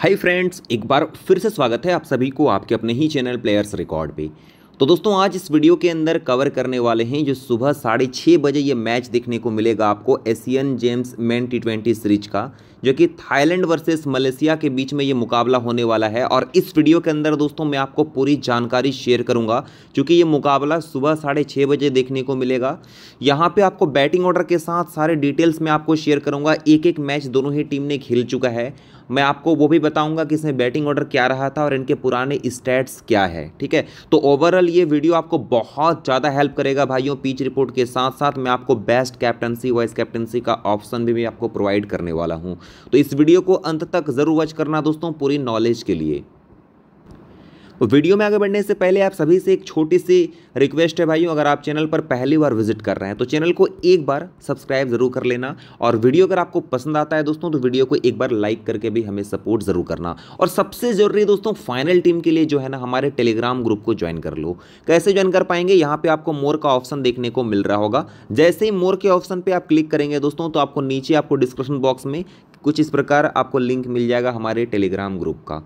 hi friends एक बार फिर से स्वागत है आप सभी को आपके अपने ही चैनल प्लेयर्स रिकॉर्ड पे तो दोस्तों आज इस वीडियो के अंदर कवर करने वाले हैं जो सुबह साढ़े छः बजे ये मैच देखने को मिलेगा आपको Asian games men T twenty series का जो कि थाईलैंड वर्सेस मलेशिया के बीच में ये मुकाबला होने वाला है और इस वीडियो के अंदर दोस्तों मैं आपको पूरी जानकारी शेयर करूंगा क्योंकि ये मुकाबला सुबह साढ़े छः बजे देखने को मिलेगा यहाँ पे आपको बैटिंग ऑर्डर के साथ सारे डिटेल्स मैं आपको शेयर करूंगा एक एक मैच दोनों ही टीम ने खेल चुका है मैं आपको वो भी बताऊँगा कि इसमें बैटिंग ऑर्डर क्या रहा था और इनके पुराने स्टैट्स क्या है ठीक है तो ओवरऑल ये वीडियो आपको बहुत ज़्यादा हेल्प करेगा भाइयों पीच रिपोर्ट के साथ साथ मैं आपको बेस्ट कैप्टनसी वाइस कैप्टनसी का ऑप्शन भी मैं आपको प्रोवाइड करने वाला हूँ तो इस वीडियो को अंत तक ज़रूर वॉच करना दोस्तों पूरी नॉलेज के लिए तो वीडियो में आगे बढ़ने से पहले आप सभी से एक छोटी सी रिक्वेस्ट है भाइयों अगर आप चैनल पर पहली बार विजिट कर रहे हैं तो चैनल को एक बार सब्सक्राइब ज़रूर कर लेना और वीडियो अगर आपको पसंद आता है दोस्तों तो वीडियो को एक बार लाइक करके भी हमें सपोर्ट ज़रूर करना और सबसे ज़रूरी दोस्तों फाइनल टीम के लिए जो है ना हमारे टेलीग्राम ग्रुप को ज्वाइन कर लो कैसे ज्वाइन कर पाएंगे यहाँ पर आपको मोर का ऑप्शन देखने को मिल रहा होगा जैसे ही मोर के ऑप्शन पर आप क्लिक करेंगे दोस्तों तो आपको नीचे आपको डिस्क्रिप्शन बॉक्स में कुछ इस प्रकार आपको लिंक मिल जाएगा हमारे टेलीग्राम ग्रुप का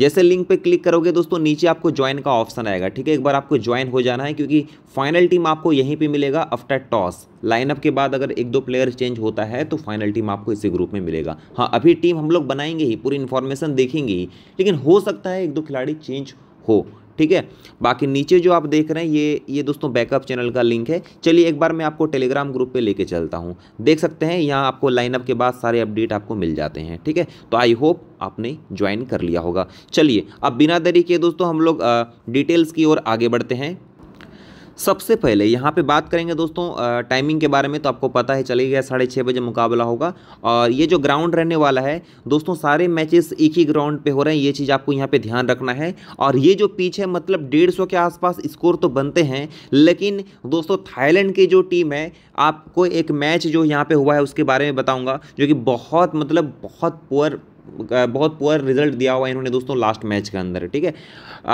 जैसे लिंक पे क्लिक करोगे दोस्तों नीचे आपको ज्वाइन का ऑप्शन आएगा ठीक है एक बार आपको ज्वाइन हो जाना है क्योंकि फाइनल टीम आपको यहीं पे मिलेगा आफ्टर टॉस लाइनअप के बाद अगर एक दो प्लेयर चेंज होता है तो फाइनल टीम आपको इसी ग्रुप में मिलेगा हाँ अभी टीम हम लोग बनाएंगे ही पूरी इन्फॉर्मेशन देखेंगे ही लेकिन हो सकता है एक दो खिलाड़ी चेंज हो ठीक है बाकी नीचे जो आप देख रहे हैं ये ये दोस्तों बैकअप चैनल का लिंक है चलिए एक बार मैं आपको टेलीग्राम ग्रुप पे लेके चलता हूँ देख सकते हैं यहाँ आपको लाइनअप के बाद सारे अपडेट आपको मिल जाते हैं ठीक है तो आई होप आपने ज्वाइन कर लिया होगा चलिए अब बिना देरी के दोस्तों हम लोग डिटेल्स की ओर आगे बढ़ते हैं सबसे पहले यहाँ पे बात करेंगे दोस्तों टाइमिंग के बारे में तो आपको पता है चले गया साढ़े छः बजे मुकाबला होगा और ये जो ग्राउंड रहने वाला है दोस्तों सारे मैचेस एक ही ग्राउंड पे हो रहे हैं ये चीज़ आपको यहाँ पे ध्यान रखना है और ये जो पिच है मतलब डेढ़ सौ के आसपास स्कोर तो बनते हैं लेकिन दोस्तों थाईलैंड की जो टीम है आपको एक मैच जो यहाँ पर हुआ है उसके बारे में बताऊँगा जो कि बहुत मतलब बहुत पुअर बहुत पुअर रिजल्ट दिया हुआ इन्होंने दोस्तों लास्ट मैच के अंदर ठीक है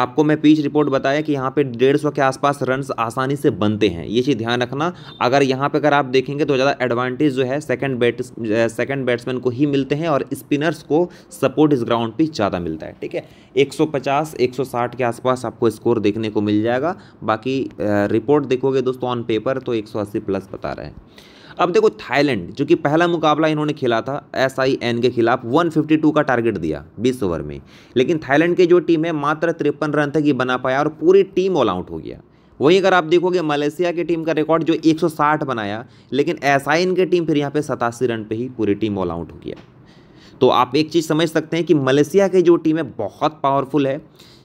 आपको मैं पीच रिपोर्ट बताया कि यहाँ पे डेढ़ सौ के आसपास रन आसानी से बनते हैं ये चीज़ ध्यान रखना अगर यहाँ पे अगर आप देखेंगे तो ज़्यादा एडवांटेज जो है सेकंड बैट सेकंड बैट्समैन को ही मिलते हैं और स्पिनर्स को सपोर्ट इस ग्राउंड पर ज़्यादा मिलता है ठीक है एक सौ के आसपास आपको स्कोर देखने को मिल जाएगा बाकी रिपोर्ट देखोगे दोस्तों ऑन पेपर तो एक प्लस बता रहे हैं अब देखो थाईलैंड जो कि पहला मुकाबला इन्होंने खेला था एस के खिलाफ 152 का टारगेट दिया 20 ओवर में लेकिन थाईलैंड की जो टीम है मात्र तिरपन रन तक ही बना पाया और पूरी टीम ऑल आउट हो गया वहीं अगर आप देखोगे मलेशिया की टीम का रिकॉर्ड जो 160 बनाया लेकिन एन की टीम फिर यहाँ पर सतासी रन पर ही पूरी टीम ऑल आउट हो गया तो आप एक चीज़ समझ सकते हैं कि मलेशिया की जो टीम है बहुत पावरफुल है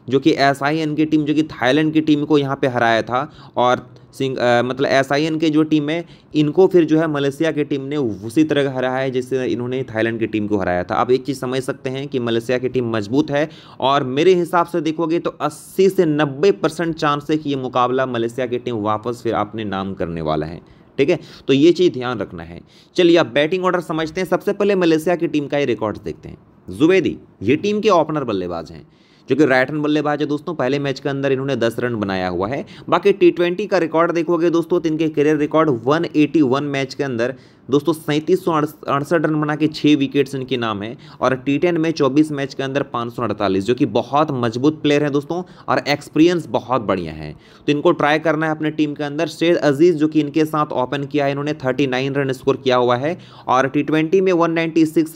जो कि एस की टीम जो कि थाईलैंड की टीम को यहाँ पे हराया था और सिंह मतलब एस के जो टीम है इनको फिर जो है मलेशिया की टीम ने उसी तरह हराया है जिससे इन्होंने थाईलैंड की टीम को हराया था आप एक चीज़ समझ सकते हैं कि मलेशिया की टीम मजबूत है और मेरे हिसाब से देखोगे तो 80 से 90 परसेंट चांस है कि ये मुकाबला मलेशिया की टीम वापस फिर अपने नाम करने वाला है ठीक है तो ये चीज़ ध्यान रखना है चलिए आप बैटिंग ऑर्डर समझते हैं सबसे पहले मलेशिया की टीम का ये रिकॉर्ड देखते हैं जुबेदी ये टीम के ओपनर बल्लेबाज हैं जो कि राइट हैंड बल्लेबाज है दोस्तों पहले मैच के अंदर इन्होंने दस रन बनाया हुआ है बाकी टी का रिकॉर्ड देखोगे दोस्तों तो इनके करियर रिकॉर्ड वन मैच के अंदर दोस्तों सैंतीस सौ अड़सठ रन बना के छः विकेट्स इनके नाम है और टी टेन में चौबीस मैच के अंदर पाँच जो कि बहुत मजबूत प्लेयर हैं दोस्तों और एक्सपीरियंस बहुत बढ़िया है तो इनको ट्राई करना है अपने टीम के अंदर शेद अजीज़ जो कि इनके साथ ओपन किया है इन्होंने थर्टी रन स्कोर किया हुआ है और टी में वन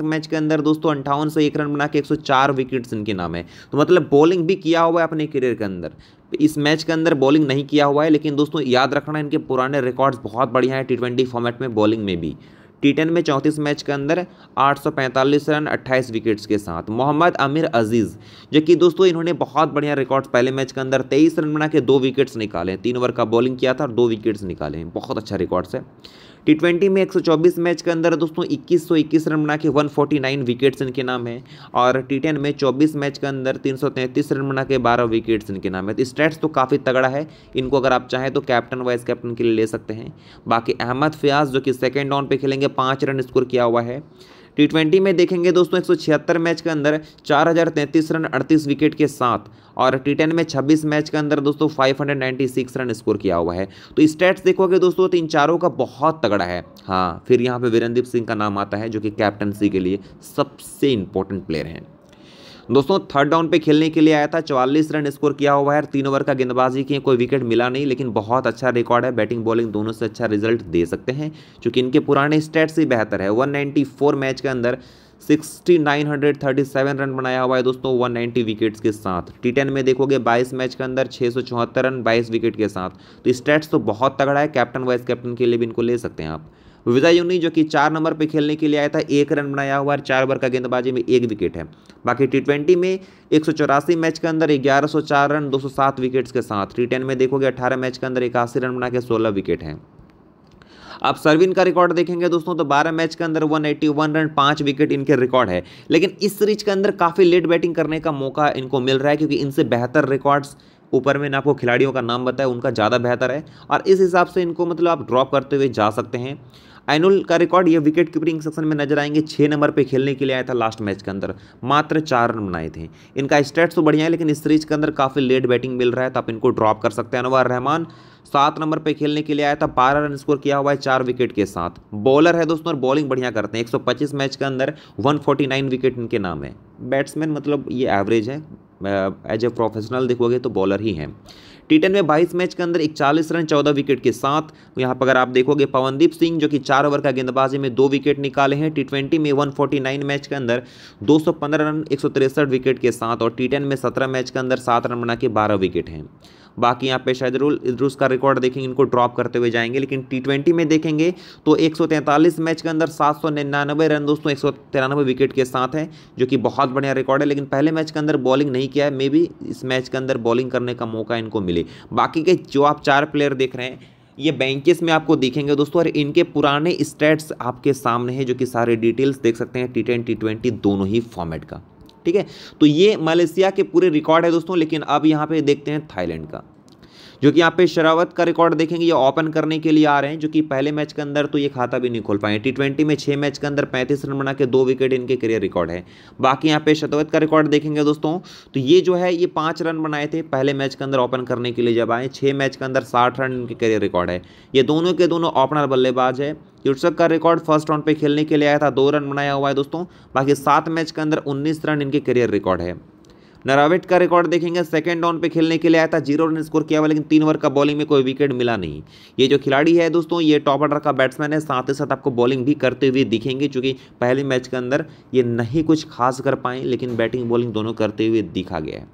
मैच के अंदर दोस्तों अंठावन सौ एक रन बना के एक विकेट्स इनके नाम है तो मतलब बॉलिंग भी किया हुआ है अपने करियर के अंदर इस मैच के अंदर बॉलिंग नहीं किया हुआ है लेकिन दोस्तों याद रखना इनके पुराने रिकॉर्ड्स बहुत बढ़िया हैं टी फॉर्मेट में बॉलिंग में भी टी टेन में चौंतीस मैच के अंदर 845 रन 28 विकेट्स के साथ मोहम्मद आमिर अजीज़ जो कि दोस्तों इन्होंने बहुत बढ़िया रिकॉर्ड्स पहले मैच के अंदर 23 रन बना के दो विकेट्स निकाले तीन ओवर का बॉलिंग किया था और दो विकेट्स निकाले बहुत अच्छा रिकॉर्ड्स है टी ट्वेंटी में 124 मैच के अंदर दोस्तों 2121 रन बना के 149 विकेट्स इनके नाम है और टी टेन में 24 मैच के अंदर 333 रन बना के 12 विकेट्स इनके नाम है तो स्टेट्स तो काफ़ी तगड़ा है इनको अगर आप चाहें तो कैप्टन वाइस कैप्टन के लिए ले सकते हैं बाकी अहमद फयाज जो कि सेकेंड राउंड पर खेलेंगे पाँच रन स्कोर किया हुआ है टी ट्वेंटी में देखेंगे दोस्तों एक मैच के अंदर चार रन अड़तीस विकेट के साथ और टी टेन में छब्बीस मैच के अंदर दोस्तों फाइव रन स्कोर किया हुआ है तो स्टेट्स देखोगे दोस्तों तो इन चारों का बहुत तगड़ा है हाँ फिर यहाँ पर वीरनदीप सिंह का नाम आता है जो कि कैप्टनसी के लिए सबसे इंपॉर्टेंट प्लेयर हैं दोस्तों थर्ड डाउन पे खेलने के लिए आया था चौवालीस रन स्कोर किया हुआ है तीन ओवर का गेंदबाजी किए कोई विकेट मिला नहीं लेकिन बहुत अच्छा रिकॉर्ड है बैटिंग बॉलिंग दोनों से अच्छा रिजल्ट दे सकते हैं क्योंकि इनके पुराने स्टेट्स ही बेहतर है 194 मैच के अंदर 6,937 रन बनाया हुआ है दोस्तों 190 विकेट्स के साथ टी टेन में देखोगे 22 मैच के अंदर छः रन 22 विकेट के साथ तो स्टेट्स तो बहुत तगड़ा है कैप्टन वाइस कैप्टन के लिए भी इनको ले सकते हैं आप विजय यूनी जो कि चार नंबर पर खेलने के लिए आया था एक रन बनाया हुआ है चार ओवर का गेंदबाजी में एक विकेट है बाकी टी ट्वेंटी में एक मैच के अंदर ग्यारह सौ चार रन दो सौ सात विकेट्स के साथ टी टेन में देखोगे अठारह मैच के अंदर इक्यासी रन बना के सोलह विकेट हैं आप सर्विन का रिकॉर्ड देखेंगे दोस्तों तो बारह मैच के अंदर वन रन पाँच विकेट इनके रिकॉर्ड है लेकिन इस सीरीज के अंदर काफ़ी लेट बैटिंग करने का मौका इनको मिल रहा है क्योंकि इनसे बेहतर रिकॉर्ड्स ऊपर में आपको खिलाड़ियों का नाम बताया उनका ज़्यादा बेहतर है और इस हिसाब से इनको मतलब आप ड्रॉप करते हुए जा सकते हैं आइनुल का रिकॉर्ड ये विकेट कीपरिंग सेक्शन में नजर आएंगे छः नंबर पर खेलने के लिए आया था लास्ट मैच के अंदर मात्र चार रन बनाए थे इनका स्टेट्स तो बढ़िया है लेकिन इस सीरीज के अंदर काफ़ी लेट बैटिंग मिल रहा है तो आप इनको ड्रॉप कर सकते हैं अनवर रहमान सात नंबर पे खेलने के लिए आया था बारह रन स्कोर किया हुआ है चार विकेट के साथ बॉलर है दोस्तों और बॉलिंग बढ़िया करते हैं 125 मैच के अंदर 149 विकेट इनके नाम है बैट्समैन मतलब ये एवरेज है एज ए प्रोफेशनल देखोगे तो बॉलर ही हैं टी में बाईस मैच के अंदर इकचालीस रन चौदह विकेट के साथ तो यहाँ पर अगर आप देखोगे पवनदीप सिंह जो कि चार ओवर का गेंदबाजी में दो विकेट निकाले हैं टी में 149 मैच के अंदर 215 रन एक विकेट के साथ और टी में सत्रह मैच के अंदर सात रन बना के बारह विकेट हैं बाकी यहाँ पे शायद रूल रूस का रिकॉर्ड देखेंगे इनको ड्रॉप करते हुए जाएंगे लेकिन टी में देखेंगे तो एक मैच के अंदर सात रन दोस्तों एक विकेट के साथ हैं जो कि बहुत बढ़िया रिकॉर्ड है लेकिन पहले मैच के अंदर बॉलिंग नहीं किया है मे बी इस मैच के अंदर बॉलिंग करने का मौका इनको मिले बाकी के जो आप चार प्लेयर देख रहे हैं ये बैंकेस में आपको देखेंगे दोस्तों और इनके पुराने स्टेट्स आपके सामने हैं जो कि सारे डिटेल्स देख सकते हैं टी टेन टी ट्वेंटी दोनों ही फॉर्मेट का ठीक है तो ये मलेशिया के पूरे रिकॉर्ड है दोस्तों लेकिन अब यहाँ पे देखते हैं थाईलैंड का जो कि यहाँ पे शरावत का रिकॉर्ड देखेंगे ये ओपन करने के लिए आ रहे हैं जो कि पहले मैच के अंदर तो ये खाता भी नहीं खोल पाए टी ट्वेंटी में छः मैच के अंदर पैंतीस रन बना के दो विकेट इनके करियर रिकॉर्ड है बाकी यहाँ पे शतवत का रिकॉर्ड देखेंगे दोस्तों तो ये जो है ये पाँच रन बनाए थे पहले मैच के अंदर ओपन करने के लिए जब आए छः मैच के अंदर साठ रन इनके करियर रिकॉर्ड है ये दोनों के दोनों ओपनर बल्लेबाज है युटसक का रिकॉर्ड फर्स्ट राउंड पे खेलने के लिए आया था दो रन बनाया हुआ है दोस्तों बाकी सात मैच के अंदर उन्नीस रन इनके करियर रिकॉर्ड है नरावेट का रिकॉर्ड देखेंगे सेकेंड डाउन पे खेलने के लिए आया था जीरो रन स्कोर किया हुआ लेकिन तीन ओवर का बॉलिंग में कोई विकेट मिला नहीं ये जो खिलाड़ी है दोस्तों ये टॉप ऑर्डर का बैट्समैन है साथ ही साथ आपको बॉलिंग भी करते हुए दिखेंगे चूंकि पहले मैच के अंदर ये नहीं कुछ खास कर पाए लेकिन बैटिंग बॉलिंग दोनों करते हुए दिखा गया है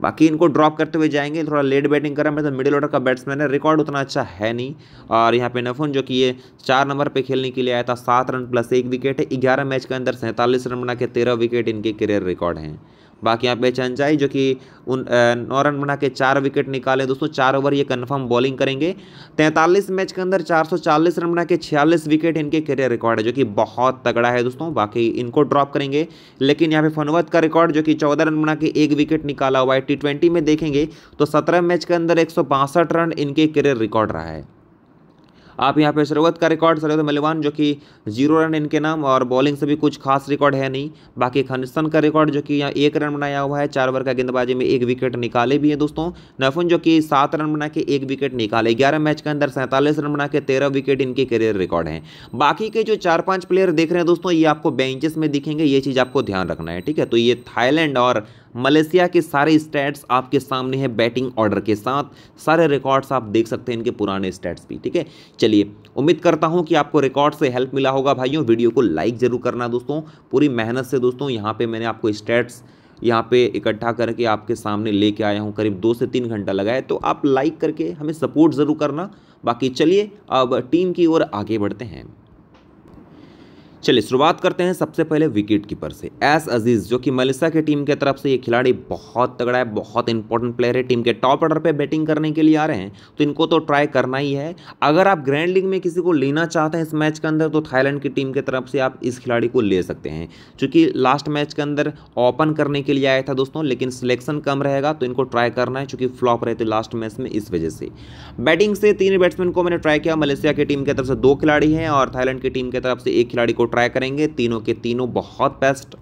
बाकी इनको ड्रॉप करते हुए जाएंगे थोड़ा लेट बैटिंग करा मतलब मिडिल ऑर्डर का बैट्समैन है रिकॉर्ड उतना अच्छा है नहीं और यहाँ पे नफुन जो कि ये चार नंबर पे खेलने के लिए आया था सात रन प्लस एक विकेट है ग्यारह मैच के अंदर सैंतालीस रन बना के तेरह विकेट इनके करियर रिकॉर्ड हैं बाकी यहाँ पे चंचाई जो कि उन नौ रन बना के चार विकेट निकाले दोस्तों चार ओवर ये कन्फर्म बॉलिंग करेंगे तैंतालीस मैच के अंदर 440 रन बना के छियालीस विकेट इनके करियर रिकॉर्ड है जो कि बहुत तगड़ा है दोस्तों बाकी इनको ड्रॉप करेंगे लेकिन यहाँ पे फनवत का रिकॉर्ड जो कि चौदह रन बना के एक विकेट निकाला हुआ है टी में देखेंगे तो सत्रह मैच के अंदर एक रन इनके करियर रिकॉर्ड रहा है आप यहाँ पे शरुआत का रिकॉर्ड सरवत मलिवान जो कि जीरो रन इनके नाम और बॉलिंग से भी कुछ खास रिकॉर्ड है नहीं बाकी खानिस्तान का रिकॉर्ड जो कि यहाँ एक रन बनाया हुआ है चार ओवर का गेंदबाजी में एक विकेट निकाले भी है दोस्तों नफुन जो कि सात रन बना के एक विकेट निकाले ग्यारह मैच के अंदर सैंतालीस रन बना के तेरह विकेट इनके करियर रिकॉर्ड हैं बाकी के जो चार पाँच प्लेयर देख रहे हैं दोस्तों ये आपको बेंचेस में दिखेंगे ये चीज़ आपको ध्यान रखना है ठीक है तो ये थाईलैंड और मलेशिया के सारे स्टैट्स आपके सामने हैं बैटिंग ऑर्डर के साथ सारे रिकॉर्ड्स आप देख सकते हैं इनके पुराने स्टैट्स भी ठीक है चलिए उम्मीद करता हूँ कि आपको रिकॉर्ड से हेल्प मिला होगा भाइयों वीडियो को लाइक ज़रूर करना दोस्तों पूरी मेहनत से दोस्तों यहाँ पर मैंने आपको स्टैट्स यहाँ पे इकट्ठा करके आपके सामने लेके आया हूँ करीब दो से तीन घंटा लगा है तो आप लाइक करके हमें सपोर्ट ज़रूर करना बाकी चलिए अब टीम की ओर आगे बढ़ते हैं चलिए शुरुआत करते हैं सबसे पहले विकेट कीपर से एस अजीज़ जो कि मलेशिया की टीम के तरफ से ये खिलाड़ी बहुत तगड़ा है बहुत इंपॉर्टेंट प्लेयर है टीम के टॉप ऑर्डर पे बैटिंग करने के लिए आ रहे हैं तो इनको तो ट्राई करना ही है अगर आप ग्रैंड लीग में किसी को लेना चाहते हैं इस मैच के अंदर तो थाईलैंड की टीम की तरफ से आप इस खिलाड़ी को ले सकते हैं चूँकि लास्ट मैच के अंदर ओपन करने के लिए आया था दोस्तों लेकिन सिलेक्शन कम रहेगा तो इनको ट्राई करना है चूँकि फ्लॉप रहे थे लास्ट मैच में इस वजह से बैटिंग से तीन बैट्समैन को मैंने ट्राई किया मलेशिया की टीम की तरफ से दो खिलाड़ी हैं और थाईलैंड की टीम की तरफ से एक खिलाड़ी को ट्राई करेंगे तीनों के तीनों बहुत बेस्ट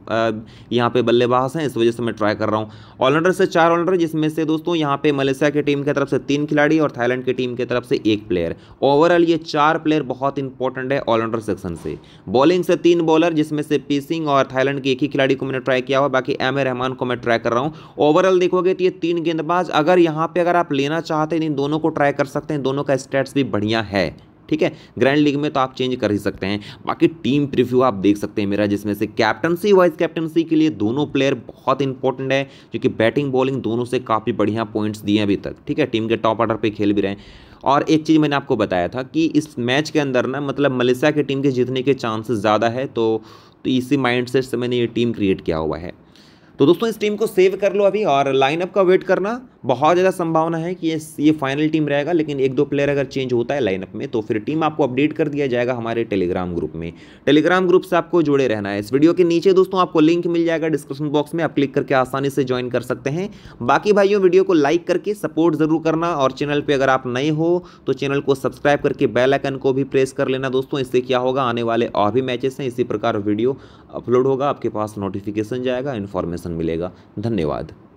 यहाँ पे बल्लेबाज हैं इस वजह से मैं ट्राई कर रहा हूँ ऑलराउंडर से चार ऑलराउंडर जिसमें से दोस्तों यहाँ पे मलेशिया की टीम की तरफ से तीन खिलाड़ी और थाईलैंड की टीम की तरफ से एक प्लेयर ओवरऑल ये चार प्लेयर बहुत इंपॉर्टेंट है ऑलराउंडर सेक्शन से बॉलिंग से तीन बॉलर जिसमें से पी सिंह और थाईलैंड के एक ही खिलाड़ी को मैंने ट्राई किया हुआ बाकी एम ए रहमान को मैं ट्राई कर रहा हूँ ओवरऑल देखोगे तो ये तीन गेंदबाज अगर यहाँ पर अगर आप लेना चाहते हैं तो इन दोनों को ट्राई कर सकते हैं दोनों का स्टेट्स भी बढ़िया है ठीक है ग्रैंड लीग में तो आप चेंज कर ही सकते हैं बाकी टीम प्रिव्यू आप देख सकते हैं मेरा जिसमें से कैप्टनसी वाइस कैप्टनसी के लिए दोनों प्लेयर बहुत इंपॉर्टेंट है जो कि बैटिंग बॉलिंग दोनों से काफ़ी बढ़िया पॉइंट्स दिए अभी तक ठीक है टीम के टॉप ऑर्डर पर खेल भी रहे हैं और एक चीज़ मैंने आपको बताया था कि इस मैच के अंदर ना मतलब मलेशिया की टीम के जीतने के चांसेस ज़्यादा है तो, तो इसी माइंड से मैंने ये टीम क्रिएट किया हुआ है तो दोस्तों इस टीम को सेव कर लो अभी और लाइनअप का वेट करना बहुत ज़्यादा संभावना है कि ये ये फाइनल टीम रहेगा लेकिन एक दो प्लेयर अगर चेंज होता है लाइनअप में तो फिर टीम आपको अपडेट कर दिया जाएगा हमारे टेलीग्राम ग्रुप में टेलीग्राम ग्रुप से आपको जुड़े रहना है इस वीडियो के नीचे दोस्तों आपको लिंक मिल जाएगा डिस्क्रिप्शन बॉक्स में आप क्लिक करके आसानी से ज्वाइन कर सकते हैं बाकी भाइयों वीडियो को लाइक करके सपोर्ट ज़रूर करना और चैनल पर अगर आप नए हो तो चैनल को सब्सक्राइब करके बेलाइकन को भी प्रेस कर लेना दोस्तों इससे क्या होगा आने वाले और भी मैचेस हैं इसी प्रकार वीडियो अपलोड होगा आपके पास नोटिफिकेशन जाएगा इन्फॉर्मेशन मिलेगा धन्यवाद